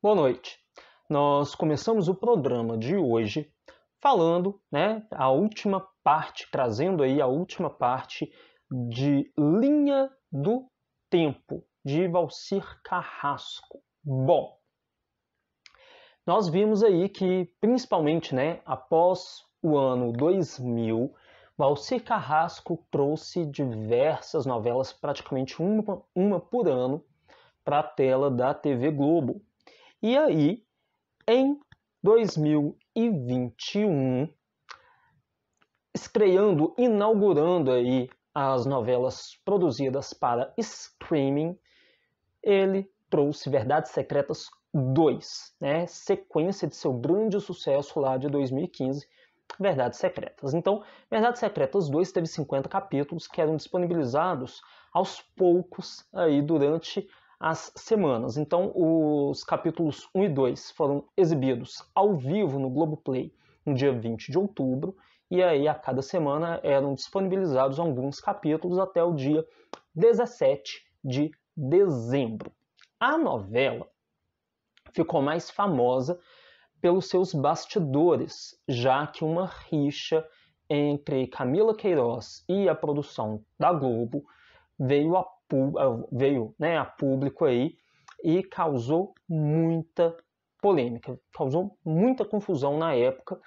Boa noite. Nós começamos o programa de hoje falando, né, a última parte, trazendo aí a última parte de Linha do Tempo de Valcir Carrasco. Bom, nós vimos aí que principalmente, né, após o ano 2000, Valcir Carrasco trouxe diversas novelas, praticamente uma, uma por ano, para a tela da TV Globo e aí, em 2021, estreando, inaugurando aí as novelas produzidas para streaming, ele trouxe Verdades Secretas 2, né? sequência de seu grande sucesso lá de 2015, Verdades Secretas. Então, Verdades Secretas 2 teve 50 capítulos que eram disponibilizados aos poucos aí durante as semanas. Então, os capítulos 1 e 2 foram exibidos ao vivo no Globoplay no dia 20 de outubro, e aí a cada semana eram disponibilizados alguns capítulos até o dia 17 de dezembro. A novela ficou mais famosa pelos seus bastidores, já que uma rixa entre Camila Queiroz e a produção da Globo veio a ah, veio né, a público aí e causou muita polêmica, causou muita confusão na época.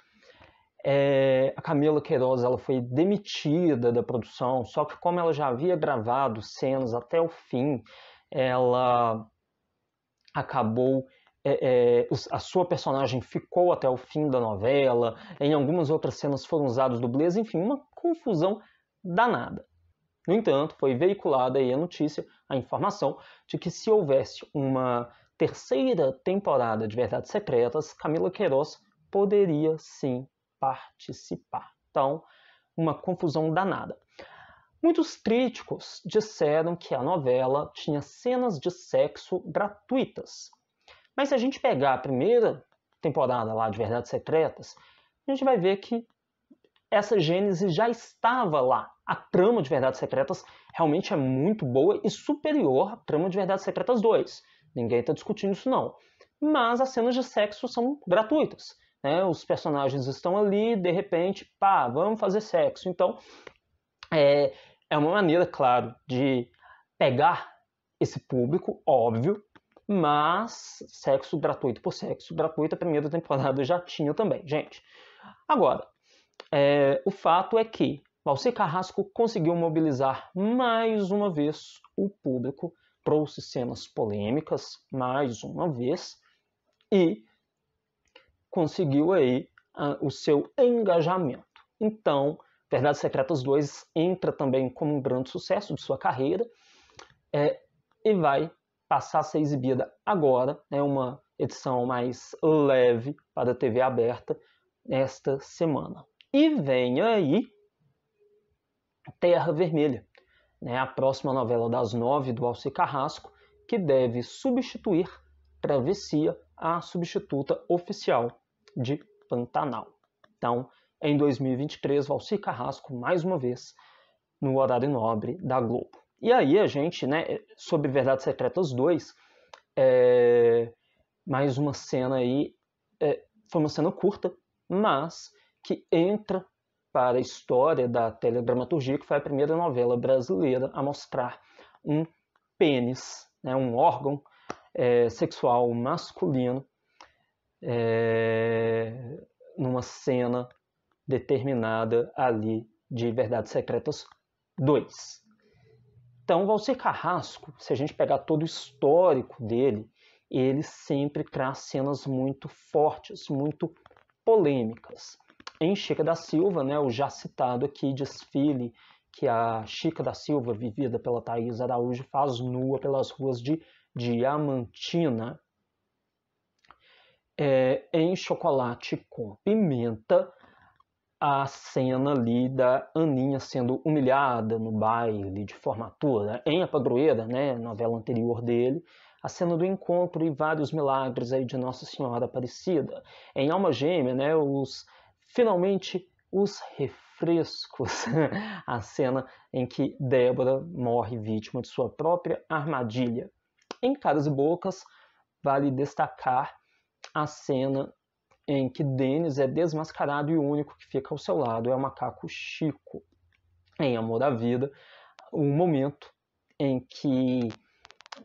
É, a Camila Queiroz ela foi demitida da produção, só que como ela já havia gravado cenas até o fim, ela acabou é, é, a sua personagem ficou até o fim da novela, em algumas outras cenas foram usados dublês, enfim, uma confusão danada. No entanto, foi veiculada aí a notícia, a informação, de que se houvesse uma terceira temporada de Verdades Secretas, Camila Queiroz poderia sim participar. Então, uma confusão danada. Muitos críticos disseram que a novela tinha cenas de sexo gratuitas. Mas se a gente pegar a primeira temporada lá de Verdades Secretas, a gente vai ver que essa gênese já estava lá a trama de Verdades Secretas realmente é muito boa e superior à trama de Verdades Secretas 2. Ninguém está discutindo isso, não. Mas as cenas de sexo são gratuitas. Né? Os personagens estão ali, de repente, pá, vamos fazer sexo. Então, é, é uma maneira, claro, de pegar esse público, óbvio, mas sexo gratuito por sexo gratuito, a primeira temporada já tinha também, gente. Agora, é, o fato é que Valci Carrasco conseguiu mobilizar mais uma vez o público, trouxe cenas polêmicas mais uma vez e conseguiu aí ah, o seu engajamento. Então, Verdades Secretas 2 entra também como um grande sucesso de sua carreira é, e vai passar a ser exibida agora, é né, uma edição mais leve para a TV aberta, nesta semana. E vem aí Terra Vermelha, né, a próxima novela das nove do Alci Carrasco, que deve substituir Travessia a substituta oficial de Pantanal. Então, em 2023, Valci Carrasco, mais uma vez, no horário nobre da Globo. E aí a gente, né, sobre Verdades Secretas 2, é, mais uma cena aí, é, foi uma cena curta, mas que entra para a história da teledramaturgia, que foi a primeira novela brasileira a mostrar um pênis, né, um órgão é, sexual masculino, é, numa cena determinada ali de Verdades Secretas 2. Então, Valsir Carrasco, se a gente pegar todo o histórico dele, ele sempre traz cenas muito fortes, muito polêmicas em Chica da Silva, né, o já citado aqui desfile que a Chica da Silva, vivida pela Thais Araújo, faz nua pelas ruas de Diamantina. É, em Chocolate com Pimenta, a cena ali da Aninha sendo humilhada no baile de formatura, em A Padroeira, né, novela anterior dele, a cena do encontro e vários milagres aí de Nossa Senhora Aparecida. Em Alma Gêmea, né, os finalmente os refrescos. a cena em que Débora morre vítima de sua própria armadilha. Em Caras e Bocas, vale destacar a cena em que Denis é desmascarado e o único que fica ao seu lado é o macaco Chico. Em Amor à Vida, o um momento em que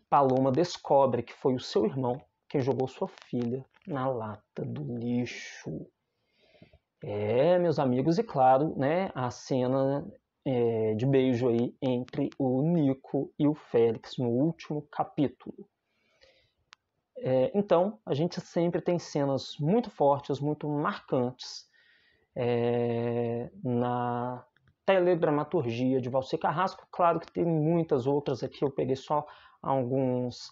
Paloma descobre que foi o seu irmão quem jogou sua filha na lata do lixo. É, meus amigos, e claro, né, a cena é, de beijo aí entre o Nico e o Félix no último capítulo. É, então, a gente sempre tem cenas muito fortes, muito marcantes é, na teledramaturgia de Valci Carrasco. Claro que tem muitas outras aqui, eu peguei só alguns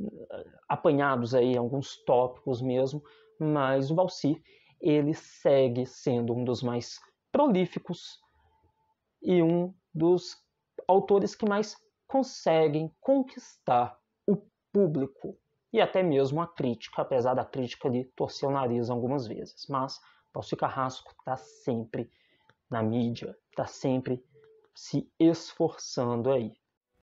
eh, apanhados aí, alguns tópicos mesmo, mas o Valci ele segue sendo um dos mais prolíficos e um dos autores que mais conseguem conquistar o público e até mesmo a crítica, apesar da crítica de torcer o nariz algumas vezes. Mas Paulo Carrasco está sempre na mídia, está sempre se esforçando aí.